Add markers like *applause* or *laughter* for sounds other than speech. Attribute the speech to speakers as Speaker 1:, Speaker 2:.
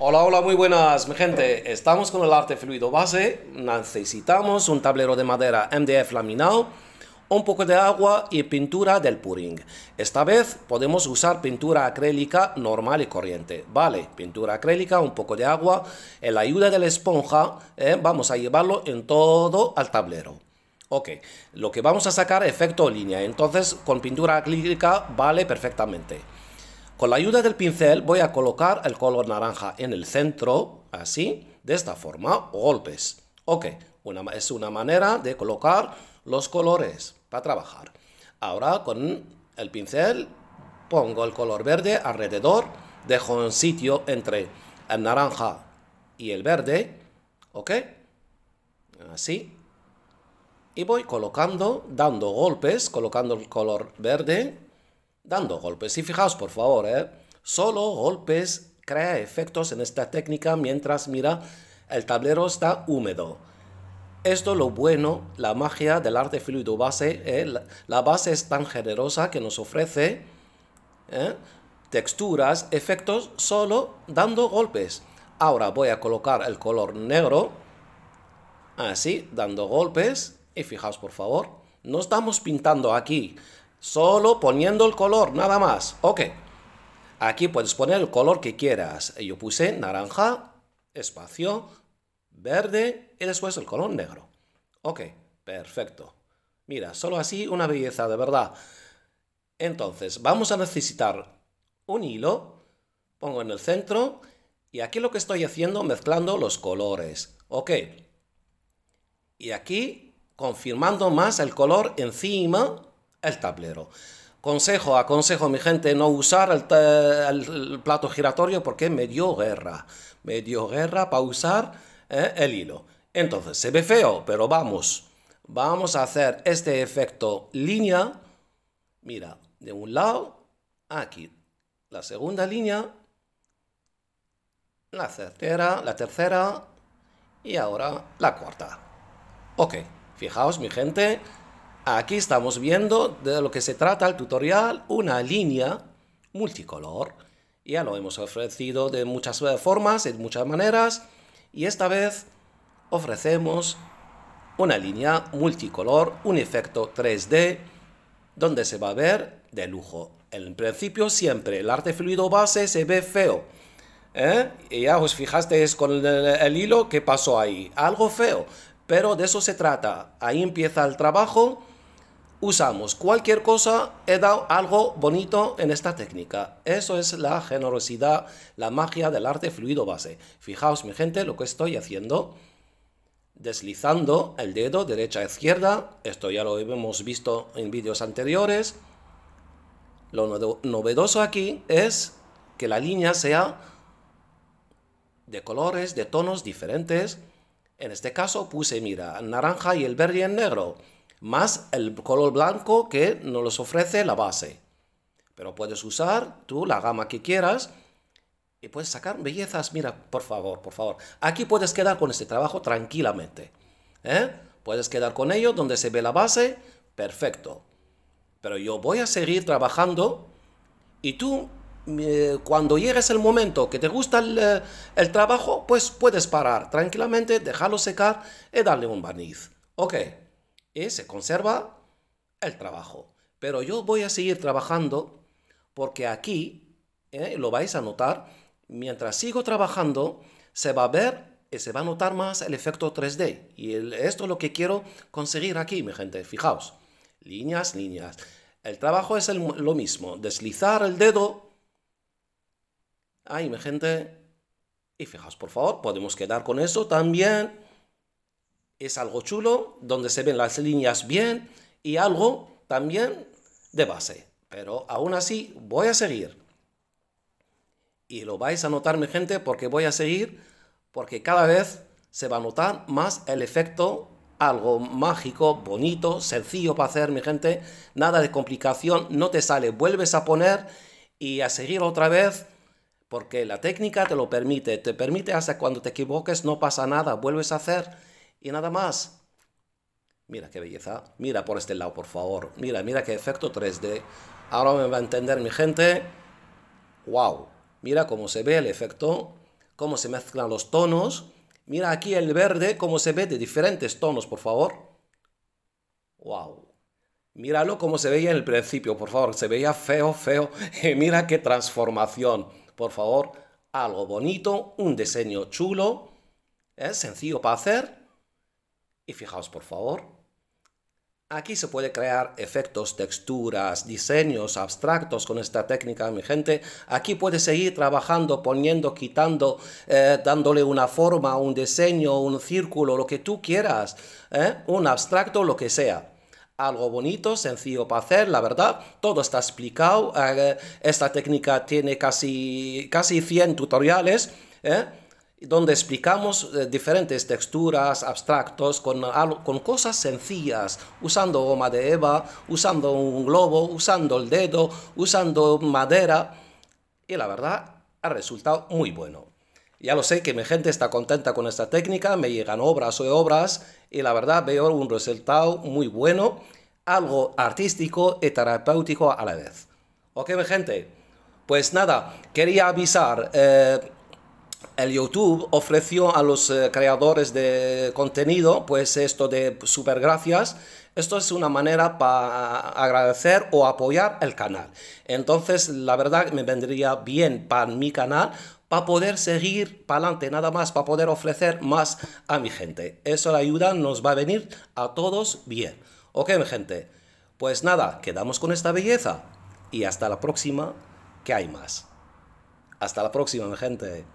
Speaker 1: Hola, hola, muy buenas, mi gente. Estamos con el arte fluido base. Necesitamos un tablero de madera MDF laminado, un poco de agua y pintura del puring. Esta vez podemos usar pintura acrílica normal y corriente. Vale, pintura acrílica, un poco de agua. En la ayuda de la esponja eh, vamos a llevarlo en todo al tablero. Ok, lo que vamos a sacar efecto línea, entonces con pintura acrílica vale perfectamente. Con la ayuda del pincel voy a colocar el color naranja en el centro, así, de esta forma, golpes. Ok, es una manera de colocar los colores para trabajar. Ahora con el pincel pongo el color verde alrededor, dejo un sitio entre el naranja y el verde, ¿ok? Así. Y voy colocando, dando golpes, colocando el color verde dando golpes. Y fijaos, por favor, ¿eh? solo golpes crea efectos en esta técnica mientras mira el tablero está húmedo. Esto es lo bueno, la magia del arte fluido base. ¿eh? La, base es tan generosa que nos ofrece ¿eh? texturas, efectos, solo dando golpes. Ahora voy a colocar el color negro, así, dando golpes. Y fijaos, por favor, no estamos pintando aquí Solo poniendo el color, nada más. Ok. Aquí puedes poner el color que quieras. Yo puse naranja, espacio, verde y después el color negro. Ok, perfecto. Mira, solo así una belleza, de verdad. Entonces, vamos a necesitar un hilo. Pongo en el centro y aquí lo que estoy haciendo mezclando los colores. Ok. Y aquí confirmando más el color encima el tablero. Consejo, aconsejo mi gente no usar el, plato giratorio porque me dio guerra. Me dio guerra para usar eh, el hilo. Entonces, se ve feo, pero vamos. Vamos a hacer este efecto línea. Mira, de un lado, aquí. La segunda línea. La tercera, la tercera. Y ahora la cuarta. Ok, fijaos mi gente, Aquí estamos viendo de lo que se trata el tutorial, una línea multicolor. Ya lo hemos ofrecido de muchas formas, de muchas maneras, y esta vez ofrecemos una línea multicolor, un efecto 3D, donde se va a ver de lujo. En principio siempre el arte fluido base se ve feo. ¿eh? ya os fijasteis con el, el hilo que pasó ahí, algo feo. Pero de eso se trata. Ahí empieza el trabajo usamos cualquier cosa, he dado algo bonito en esta técnica. Eso es la generosidad, la magia del arte fluido base. Fijaos, mi gente, lo que estoy haciendo. Deslizando el dedo derecha a izquierda. Esto ya lo hemos visto en vídeos anteriores. Lo novedoso aquí es que la línea sea de colores, de tonos diferentes. En este caso puse, mira, naranja y el verde en negro más el color blanco que nos ofrece la base. Pero puedes usar tú la gama que quieras y puedes sacar bellezas. Mira, por favor, por favor. Aquí puedes quedar con este trabajo tranquilamente. ¿eh? Puedes quedar con ello donde se ve la base, perfecto. Pero yo voy a seguir trabajando y tú eh, cuando llegues el momento que te gusta el, eh, el, trabajo, pues puedes parar tranquilamente, dejarlo secar y darle un barniz. Ok se conserva el trabajo. Pero yo voy a seguir trabajando porque aquí, eh, lo vais a notar, mientras sigo trabajando, se va a ver y se va a notar más el efecto 3D. Y esto es lo que quiero conseguir aquí, mi gente. Fijaos, líneas, líneas. El trabajo es lo mismo, deslizar el dedo. Ahí, mi gente. Y fijaos, por favor, podemos quedar con eso también es algo chulo, donde se ven las líneas bien y algo también de base. Pero aún así voy a seguir. Y lo vais a notar mi gente porque voy a seguir, porque cada vez se va a notar más el efecto algo mágico, bonito, sencillo para hacer, mi gente. Nada de complicación, no te sale. Vuelves a poner y a seguir otra vez, porque la técnica te lo permite. Te permite hasta cuando te equivoques, no pasa nada, vuelves a hacer y nada más. Mira qué belleza. Mira por este lado, por favor. Mira, mira qué efecto 3D. Ahora me va a entender mi gente. ¡Wow! Mira cómo se ve el efecto, cómo se mezclan los tonos. Mira aquí el verde, cómo se ve de diferentes tonos, por favor. ¡Wow! Míralo cómo se veía en el principio, por favor. Se veía feo, feo. *laughs* mira qué transformación. Por favor, algo bonito, un diseño chulo. Es sencillo para hacer y fijaos por favor, aquí se puede crear efectos, texturas, diseños abstractos con esta técnica, mi gente. Aquí puedes seguir trabajando, poniendo, quitando, eh, dándole una forma, un diseño, un círculo, lo que tú quieras, ¿eh? un abstracto, lo que sea algo bonito, sencillo para hacer, la verdad, todo está explicado, eh, esta técnica tiene casi, casi 100 tutoriales, donde explicamos eh, diferentes texturas, abstractos, con, con, cosas sencillas, usando goma de eva, usando un globo, usando el dedo, usando madera. Y la verdad, ha resultado muy bueno. Ya lo sé que mi gente está contenta con esta técnica, me llegan obras o obras y la verdad veo un resultado muy bueno, algo artístico y terapéutico a la vez. Ok, mi gente, pues nada, quería avisar... Eh, el YouTube ofreció a los eh, creadores de contenido pues esto de super gracias. Esto es una manera para agradecer o apoyar el canal. Entonces, la verdad me vendría bien para mi canal para poder seguir para adelante, nada más, para poder ofrecer más a mi gente. Eso la ayuda nos va a venir a todos bien. Ok, mi gente. Pues nada, quedamos con esta belleza y hasta la próxima, que hay más. Hasta la próxima, mi gente.